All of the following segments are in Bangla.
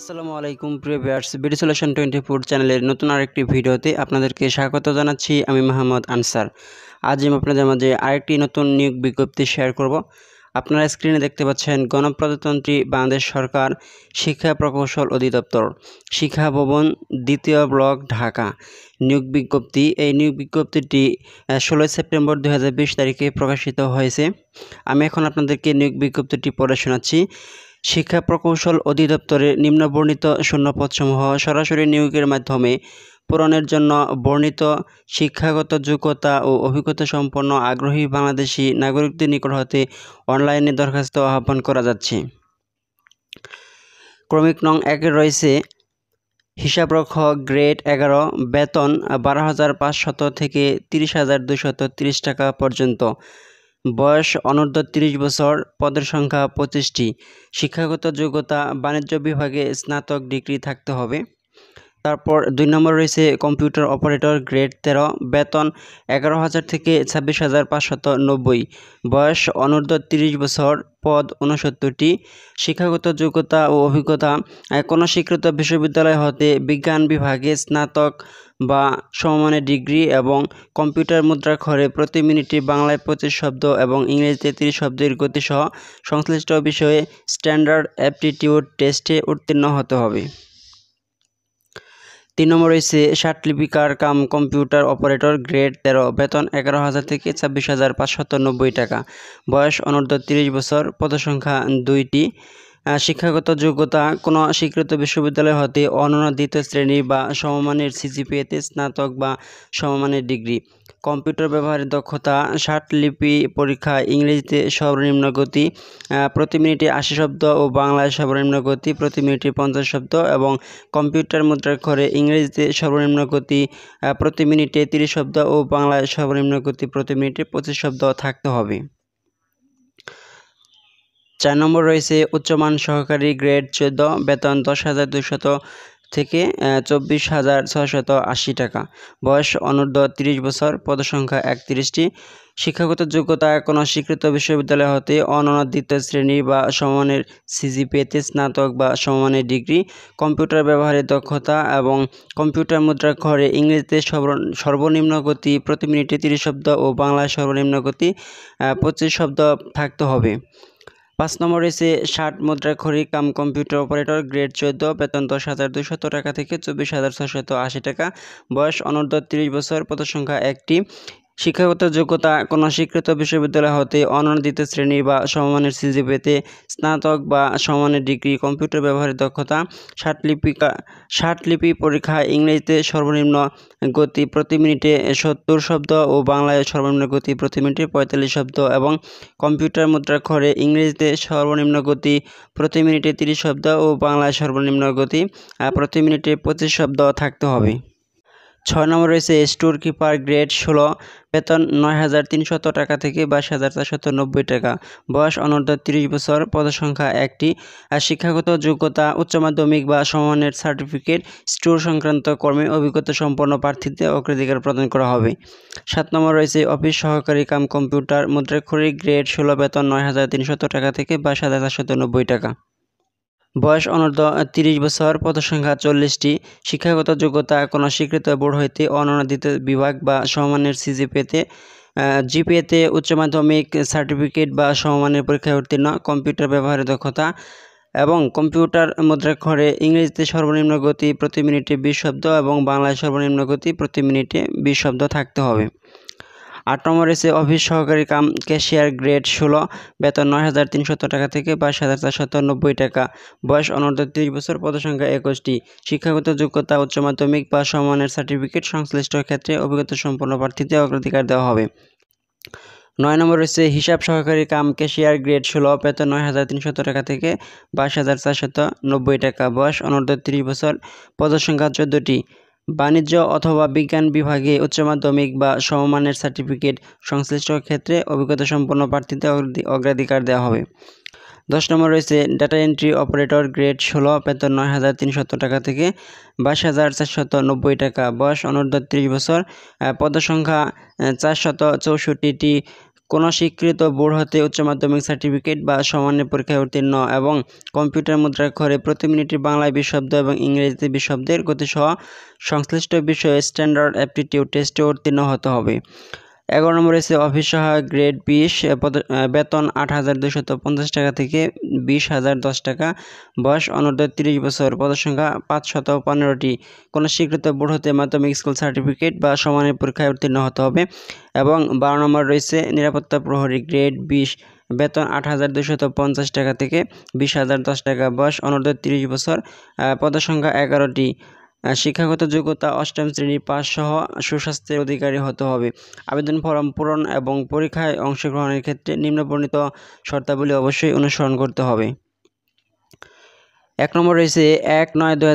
আসসালামু আলাইকুম প্রিয় viewers BD solution twenty four চ্যানেলের নতুন আরেকটি ভিডিওতে আপনাদেরকে স্বাগত জানাচ্ছি আমি মোহাম্মদ আনসার আজ আমি আপনাদের মাঝে আরেকটি নতুন নিয়োগ বিজ্ঞপ্তি শেয়ার করব আপনারা স্ক্রিনে দেখতে পাচ্ছেন গণপ্রজাতন্ত্রী বাংলাদেশ সরকার শিক্ষা প্রকৌশল অধিদপ্তর শিক্ষা ভবন দ্বিতীয় ব্লক ঢাকা নিয়োগ বিজ্ঞপ্তি এই নিয়োগ বিজ্ঞপ্তিটি ষোলোই সেপ্টেম্বর দু তারিখে প্রকাশিত হয়েছে আমি এখন আপনাদেরকে নিয়োগ বিজ্ঞপ্তিটি পড়ে শোনাচ্ছি শিক্ষা প্রকৌশল অধিদপ্তরে নিম্নবর্ণিত শূন্যপদসমূহ সরাসরি নিয়োগের মাধ্যমে পূরণের জন্য বর্ণিত শিক্ষাগত যোগ্যতা ও অভিজ্ঞতা সম্পন্ন আগ্রহী বাংলাদেশি নাগরিকদের নিকট হতে অনলাইনে দরখাস্ত আহ্বান করা যাচ্ছে ক্রমিক নং একের রয়েছে হিসাবরক্ষক গ্রেড এগারো বেতন বারো হাজার পাঁচশত থেকে তিরিশ হাজার দুশত তিরিশ টাকা পর্যন্ত বয়স অনূর্ধ্ব তিরিশ বছর পদের সংখ্যা পঁচিশটি শিক্ষাগত যোগ্যতা বাণিজ্য বিভাগে স্নাতক ডিগ্রি থাকতে হবে তারপর দুই নম্বর রয়েছে কম্পিউটার অপারেটর গ্রেড তেরো বেতন এগারো হাজার থেকে ছাব্বিশ হাজার পাঁচশত নব্বই বয়স অনূর্ধ্ব তিরিশ বছর পদ ঊনসত্তরটি শিক্ষাগত যোগ্যতা ও অভিজ্ঞতা কোনো স্বীকৃত বিশ্ববিদ্যালয় হতে বিজ্ঞান বিভাগে স্নাতক বা সমমানের ডিগ্রি এবং কম্পিউটার মুদ্রা খরে প্রতি মিনিটে বাংলায় পঁচিশ শব্দ এবং ইংরেজিতে তিরিশ শব্দের গতিসহ সংশ্লিষ্ট বিষয়ে স্ট্যান্ডার্ড অ্যাপটিটিউড টেস্টে উত্তীর্ণ হতে হবে তিন নম্বর রয়েছে সার্টলিপিকার কাম কম্পিউটার অপারেটর গ্রেড তেরো বেতন এগারো হাজার থেকে ছাব্বিশ হাজার পাঁচশত নব্বই টাকা বয়স অনূর্ধ্ব তিরিশ বছর পদসংখ্যা দুইটি শিক্ষাগত যোগ্যতা কোনো স্বীকৃত বিশ্ববিদ্যালয় হতে অনন্য শ্রেণী বা সমমানের সিজিপিএতে স্নাতক বা সমমানের ডিগ্রি কম্পিউটার ব্যবহারের দক্ষতা ষাট লিপি পরীক্ষা ইংরেজিতে সর্বনিম্ন গতি প্রতি মিনিটে আশি শব্দ ও বাংলায় সর্বনিম্ন গতি প্রতি মিনিটে পঞ্চাশ শব্দ এবং কম্পিউটার মুদ্রাক্ষরে ইংরেজিতে সর্বনিম্ন গতি প্রতি মিনিটে তিরিশ শব্দ ও বাংলায় সর্বনিম্ন গতি প্রতি মিনিটে পঁচিশ শব্দ থাকতে হবে চার নম্বর রয়েছে উচ্চমান সহকারী গ্রেড চোদ্দ বেতন দশ হাজার দুশত থেকে চব্বিশ হাজার ছশত আশি টাকা বয়স অনূর্ধ্ব তিরিশ বছর পদসংখ্যা একত্রিশটি শিক্ষাগত যোগ্যতা কোনো স্বীকৃত বিশ্ববিদ্যালয় হতে অননাদ্বিত শ্রেণী বা সিজি সিজিপিএতে স্নাতক বা সমানের ডিগ্রি কম্পিউটার ব্যবহারে দক্ষতা এবং কম্পিউটার ঘরে ইংরেজিতে সর্বনিম্ন গতি প্রতি মিনিটে তিরিশ শব্দ ও বাংলায় সর্বনিম্ন গতি পঁচিশ শব্দ থাকতে হবে পাঁচ নম্বর এসে ষাট মুদ্রাক্ষরী কাম কম্পিউটার অপারেটর গ্রেড চোদ্দ বেতন দশ হাজার দুশত টাকা থেকে চব্বিশ হাজার ছশত আশি টাকা বয়স অনূর্ধ্ব তিরিশ বছর পদসংখ্যা একটি শিক্ষাগত যোগ্যতা কোনো স্বীকৃত বিশ্ববিদ্যালয় হতে অনন্য শ্রেণী বা সমমানের সিজি পেতে স্নাতক বা সমমানের ডিগ্রি কম্পিউটার ব্যবহারের দক্ষতা ষাটলিপিকা ষাটলিপি পরীক্ষা ইংরেজিতে সর্বনিম্ন গতি প্রতি মিনিটে সত্তর শব্দ ও বাংলায় সর্বনিম্ন গতি প্রতি মিনিটে পঁয়তাল্লিশ শব্দ এবং কম্পিউটার মুদ্রাক্ষরে ইংরেজিতে সর্বনিম্ন গতি প্রতি মিনিটে তিরিশ শব্দ ও বাংলায় সর্বনিম্ন গতি প্রতি মিনিটে পঁচিশ শব্দ থাকতে হবে ছয় নম্বর রয়েছে স্টোর কিপার গ্রেড ষোলো বেতন নয় হাজার তিনশত টাকা থেকে বাইশ হাজার চারশত নব্বই টাকা বয়স অনর্ধ তিরিশ বছর পদসংখ্যা একটি আর শিক্ষাগত যোগ্যতা উচ্চ মাধ্যমিক বা সমানের সার্টিফিকেট স্টোর সংক্রান্ত কর্মে অভিজ্ঞতা সম্পন্ন প্রার্থীদের অগ্রাধিকার প্রদান করা হবে সাত নম্বর রয়েছে অফিস সহকারী কাম কম্পিউটার মুদ্রাক্ষরী গ্রেড ষোলো বেতন নয় হাজার তিনশত টাকা থেকে বাইশ হাজার নব্বই টাকা বয়স অনর্ধ তিরিশ বছর পদসংখ্যা চল্লিশটি শিক্ষাগত যোগ্যতা কোনো স্বীকৃত বোর্ড হইতে অননাদিত বিভাগ বা সমমানের সিজিপিএতে জিপিএতে উচ্চ মাধ্যমিক সার্টিফিকেট বা সমমানের পরীক্ষায় উত্তীর্ণ কম্পিউটার ব্যবহারের দক্ষতা এবং কম্পিউটার মুদ্রাক্ষরে ইংরেজিতে সর্বনিম্ন গতি প্রতি মিনিটে বিশ শব্দ এবং বাংলায় সর্বনিম্ন গতি প্রতি মিনিটে বিশ শব্দ থাকতে হবে আট নম্বর এসে অফিস সহকারী কাম ক্যাশিয়ার গ্রেড ষোলো বেতন নয় হাজার তিনশত টাকা থেকে বাইশ হাজার চারশত নব্বই টাকা বয়স অনূর্ধ্ব তিরিশ বছর পদসংখ্যা একুশটি শিক্ষাগত যোগ্যতা উচ্চ মাধ্যমিক বা সমানের সার্টিফিকেট সংশ্লিষ্ট ক্ষেত্রে অভিজ্ঞতা সম্পন্ন প্রার্থীদের অগ্রাধিকার দেওয়া হবে নয় নম্বর রয়েছে হিসাব সহকারী কাম ক্যাশিয়ার গ্রেড ষোলো বেতন নয় হাজার তিনশত টাকা থেকে বাইশ হাজার চারশত নব্বই টাকা বয়স অনূর্ধ্ব তিরিশ বছর পদসংখ্যা চোদ্দোটি বাণিজ্য অথবা বিজ্ঞান বিভাগে উচ্চমাধ্যমিক বা সমমানের সার্টিফিকেট সংশ্লিষ্ট ক্ষেত্রে অভিজ্ঞতা সম্পন্ন প্রার্থীদের অগ্রাধিকার দেওয়া হবে দশ নম্বর রয়েছে ডাটা এন্ট্রি অপারেটর গ্রেড ষোলো বেতন নয় হাজার তিনশত টাকা থেকে বাইশ হাজার চারশত নব্বই টাকা বয়স অনূর্ধ্ব ত্রিশ বছর পদসংখ্যা চারশত চৌষট্টিটি কোনো স্বীকৃত বোর্ড হতে উচ্চ মাধ্যমিক সার্টিফিকেট বা সমান্য পরীক্ষায় উত্তীর্ণ এবং কম্পিউটার মুদ্রা করে প্রতি মিনিটে বাংলায় বিশব্দ এবং ইংরেজিতে বিশব্দের গতিসহ সংশ্লিষ্ট বিষয়ে স্ট্যান্ডার্ড অ্যাপটিটিউড টেস্টে উত্তীর্ণ হতে হবে এগারো নম্বরে আছে অফিস সহায়ক গ্রেড বিশ বেতন আট হাজার দুশত পঞ্চাশ টাকা থেকে বিশ হাজার দশ টাকা বয়স অনূর্ধ্ব তিরিশ বছর পদসংখ্যা পাঁচ শত পনেরোটি কোনো স্বীকৃত বোর্ড হতে মাধ্যমিক স্কুল সার্টিফিকেট বা সমানের পরীক্ষায় উত্তীর্ণ হতে হবে এবং বারো নম্বর রয়েছে নিরাপত্তা প্রহরী গ্রেড বিশ বেতন আট হাজার দুশত পঞ্চাশ টাকা থেকে বিশ হাজার দশ টাকা বয়স অনূর্ধ্ব তিরিশ বছর পদসংখ্যা এগারোটি শিক্ষাগত যোগ্যতা অষ্টম শ্রেণী পাস সহ সুস্বাস্থ্যের অধিকারী হতে হবে আবেদন ফরম পূরণ এবং পরীক্ষায় অংশগ্রহণের ক্ষেত্রে নিম্নবর্ণিত শর্তাবলী অবশ্যই অনুসরণ করতে হবে এক নম্বর রয়েছে এক নয় দু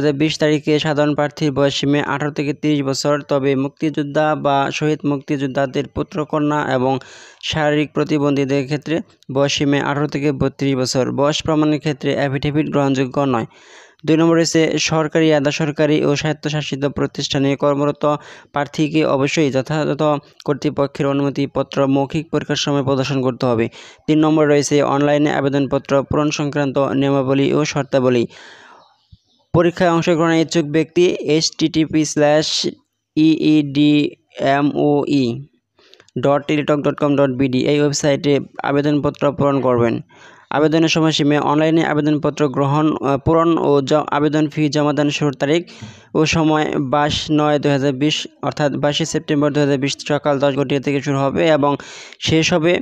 তারিখে সাধারণ প্রার্থীর বয়স সীমে আঠারো থেকে তিরিশ বছর তবে মুক্তিযোদ্ধা বা শহীদ মুক্তিযোদ্ধাদের পুত্রকন্যা এবং শারীরিক প্রতিবন্ধীদের ক্ষেত্রে বয়স সীমে আঠারো থেকে বত্রিশ বছর বয়স প্রমাণের ক্ষেত্রে অ্যাফিডেভিট গ্রহণযোগ্য নয় দুই নম্বর রয়েছে সরকারি আধা সরকারি ও স্বায়ত্তশাসিত প্রতিষ্ঠানে কর্মরত প্রার্থীকে অবশ্যই যথাযথ কর্তৃপক্ষের অনুমতিপত্র মৌখিক পরীক্ষার সময় প্রদর্শন করতে হবে তিন নম্বর রয়েছে অনলাইনে আবেদনপত্র পূরণ সংক্রান্ত নিয়মাবলী ও শর্তাবলী পরীক্ষায় অংশগ্রহণের ইচ্ছুক ব্যক্তি H TTP slash EED MOE dot Teletalk dot com dot BD এই ওয়েবসাইটে আবেদনপত্র পূরণ করবেন আবেদনের সময়সীমা অনলাইনে আবেদনপত্র গ্রহণ পূরণ ও আবেদন ফি জমাদান শুরুর তারিখ ও সময় বাইশ নয় দু অর্থাৎ বাইশে সেপ্টেম্বর দু সকাল দশ ঘটিয়া থেকে শুরু হবে এবং শেষ হবে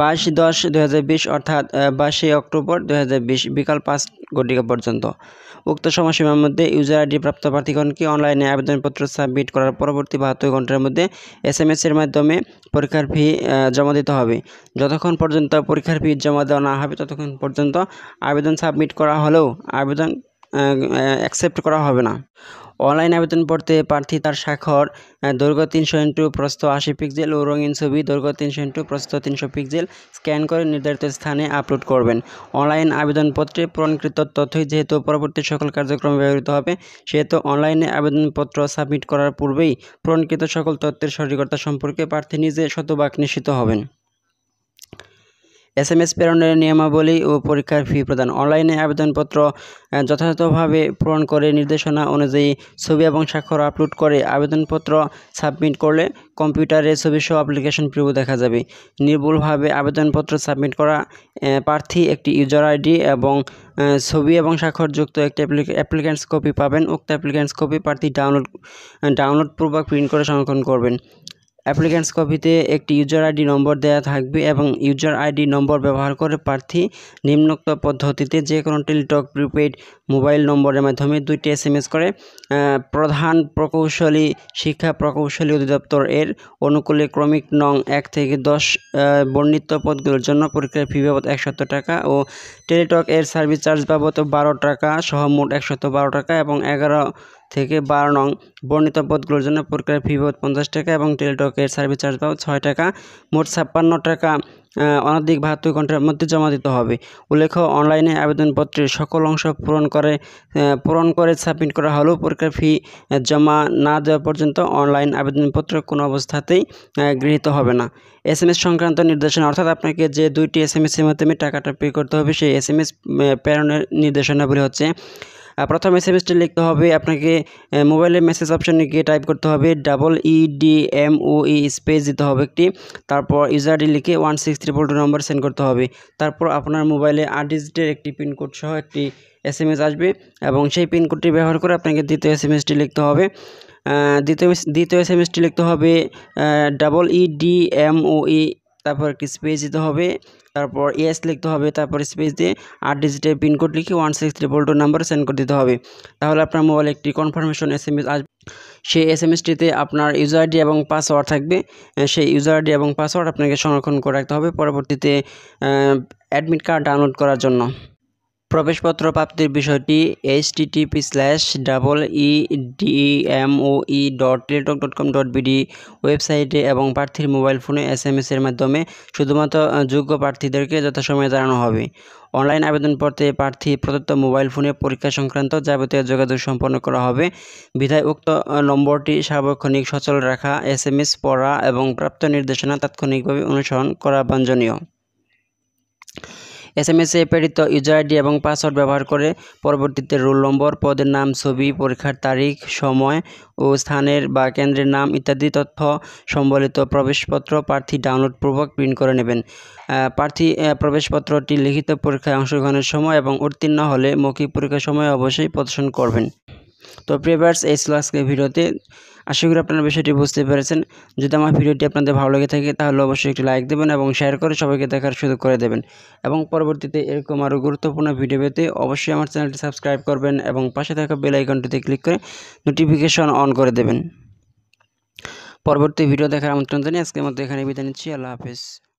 বাইশ দশ দু অর্থাৎ বাইশে অক্টোবর দু বিকাল পাঁচ ঘটিকা পর্যন্ত উক্ত সময়সীমার মধ্যে ইউজার আইডি প্রাপ্ত প্রার্থীগণকে অনলাইনে আবেদনপত্র সাবমিট করার পরবর্তী বাহাত্তর ঘন্টার মধ্যে এস এম এসের মাধ্যমে পরীক্ষার ফি জমা দিতে হবে যতক্ষণ পর্যন্ত পরীক্ষার ফি জমা দেওয়া না হবে ততক্ষণ পর্যন্ত আবেদন সাবমিট করা হলেও আবেদন অ্যাকসেপ্ট করা হবে না অনলাইন আবেদন পড়তে প্রার্থী তার স্বাক্ষর দৈর্ঘ্য তিনশো ইন্টু প্রস্থ আশি পিক্সেল ও রঙিন ছবি দৈর্ঘ্য তিনশো ইন্টু প্রস্থ তিনশো পিক্সেল স্ক্যান করে নির্ধারিত স্থানে আপলোড করবেন অনলাইন আবেদনপত্রে পূরণকৃত তথ্যই যেহেতু পরবর্তী সকল কার্যক্রমে ব্যবহৃত হবে সেহেতু অনলাইনে আবেদনপত্র সাবমিট করার পূর্বেই পূরণকৃত সকল তথ্যের সঠিকতা সম্পর্কে প্রার্থী নিজে শতবাক নিশ্চিত হবেন এস এম এস প্রেরণের নিয়মাবলী ও পরীক্ষার ফি প্রদান অনলাইনে আবেদনপত্র যথাযথভাবে পূরণ করে নির্দেশনা অনুযায়ী ছবি এবং স্বাক্ষর আপলোড করে আবেদনপত্র সাবমিট করলে কম্পিউটারে ছবিসহ অ্যাপ্লিকেশন প্রিভু দেখা যাবে নির্ভুলভাবে আবেদনপত্র সাবমিট করা প্রার্থী একটি ইউজার আইডি এবং ছবি এবং স্বাক্ষরযুক্ত একটি অ্যাপ্লিক্যান্টস কপি পাবেন উক্ত অ্যাপ্লিকেন্স কপি প্রার্থী ডাউনলোড ডাউনলোড প্রিন্ট করে সংরক্ষণ করবেন অ্যাপ্লিকেন্টস কপিতে একটি ইউজার আইডি নম্বর দেওয়া থাকবে এবং ইউজার আইডি নম্বর ব্যবহার করে প্রার্থী নিম্নোক্ত পদ্ধতিতে যে কোনো টেলিটক প্রিপেইড মোবাইল নম্বরের মাধ্যমে দুইটি এস এম এস করে প্রধান প্রকৌশলী শিক্ষা প্রকৌশলী অধিদপ্তর এর অনুকূলে ক্রমিক নং এক থেকে দশ বর্ণিত পদগুলোর জন্য পরীক্ষার ফি বাবদ একশত টাকা ও টেলিটক এর সার্ভিস চার্জ বাবদ বারো টাকা সহ মোট একশত বারো টাকা এবং এগারো থেকে বারো নং বর্ণিত পদগুলোর জন্য প্রক্রিয়া ফি বোধ পঞ্চাশ টাকা এবং টেলিটকের সার্ভিস চার্জ পাবো ছয় টাকা মোট ছাপ্পান্ন টাকা অনধিক বাহাত্তর ঘন্টার মধ্যে জমা দিতে হবে উল্লেখ্য অনলাইনে আবেদনপত্রের সকল অংশ পূরণ করে পূরণ করে সাবমিট করা হলেও পরীক্ষার ফি জমা না দেওয়া পর্যন্ত অনলাইন আবেদনপত্র কোনো অবস্থাতেই গৃহীত হবে না এস এম এস সংক্রান্ত নির্দেশনা অর্থাৎ আপনাকে যে দুইটি এস এম এসের মাধ্যমে টাকাটা পে করতে হবে সেই এস এম এস প্রেরণের নির্দেশনাগুলি হচ্ছে প্রথম এস এম লিখতে হবে আপনাকে মোবাইলের মেসেজ অপশানে গিয়ে টাইপ করতে হবে double E D M O E space দিতে হবে একটি তারপর ইউজারডি লিখে ওয়ান সিক্স ত্রিপল টু নম্বর সেন্ড করতে হবে তারপর আপনার মোবাইলে আট ডিজিটের একটি পিনকোড সহ একটি এস এম এস আসবে এবং সেই পিনকোডটি ব্যবহার করে আপনাকে দ্বিতীয় এস এম এসটি লিখতে হবে দ্বিতীয় দ্বিতীয় এস এম এসটি লিখতে হবে double E D M O E তারপর একটি স্পেস দিতে হবে তারপর এস লিখতে হবে তারপর স্পেস দিয়ে আট ডিজিটের পিনকোড লিখে ওয়ান সিক্স ট্রিপল টু নাম্বারে সেন্ড করে দিতে হবে তাহলে আপনার মোবাইলে একটি কনফার্মেশন এস এম এস আসবে সেই এস এম এসটিতে আপনার ইউজার আইডি এবং পাসওয়ার্ড থাকবে সেই ইউজার আইডি এবং পাসওয়ার্ড আপনাকে সংরক্ষণ করে রাখতে হবে পরবর্তীতে অ্যাডমিট কার্ড ডাউনলোড করার জন্য প্রবেশপত্র প্রাপ্তির বিষয়টি H slash double E DMOE dot Teletalk dot com dot BD ওয়েবসাইটে এবং প্রার্থীর মোবাইল ফোনে এস এম এসের মাধ্যমে শুধুমাত্র যোগ্য প্রার্থীদেরকে যথাসময়ে জানানো হবে অনলাইন আবেদন পড়তে প্রার্থী প্রদত্ত মোবাইল ফোনে পরীক্ষা সংক্রান্ত যাবতীয় যোগাযোগ সম্পন্ন করা হবে বিধায় উক্ত নম্বরটি সার্বক্ষণিক সচল রাখা এস এম এস পড়া এবং প্রাপ্ত নির্দেশনা তাৎক্ষণিকভাবে অনুসরণ করা বাঞ্ছনীয় এস এম এসে প্রেরিত ইউজার আইডি এবং পাসওয়ার্ড ব্যবহার করে পরবর্তীতে রোল নম্বর পদের নাম ছবি পরীক্ষার তারিখ সময় ও স্থানের বা কেন্দ্রের নাম ইত্যাদি তথ্য সম্বলিত প্রবেশপত্র প্রার্থী ডাউনলোডপূর্বক প্রিন্ট করে নেবেন প্রার্থী প্রবেশপত্রটি লিখিত পরীক্ষায় অংশগ্রহণের সময় এবং উত্তীর্ণ হলে মৌখিক পরীক্ষার সময় অবশ্যই প্রদর্শন করবেন তো প্রেভার্স এই ছিল ভিডিওতে আশা করি আপনারা বিষয়টি বুঝতে পেরেছেন যদি আমার ভিডিওটি আপনাদের ভালো লেগে থাকে তাহলে অবশ্যই একটি লাইক দেবেন এবং শেয়ার করে সবাইকে দেখার সুযোগ করে দেবেন এবং পরবর্তীতে এরকম আরও গুরুত্বপূর্ণ ভিডিও পেতে অবশ্যই আমার চ্যানেলটি সাবস্ক্রাইব করবেন এবং পাশে থাকা বেল আইকনটিতে ক্লিক করে নোটিফিকেশন অন করে দেবেন পরবর্তী ভিডিও দেখার আমন্ত্রণ জানিয়ে আজকের মতো এখানে বিদায় নিচ্ছি আল্লাহ হাফেজ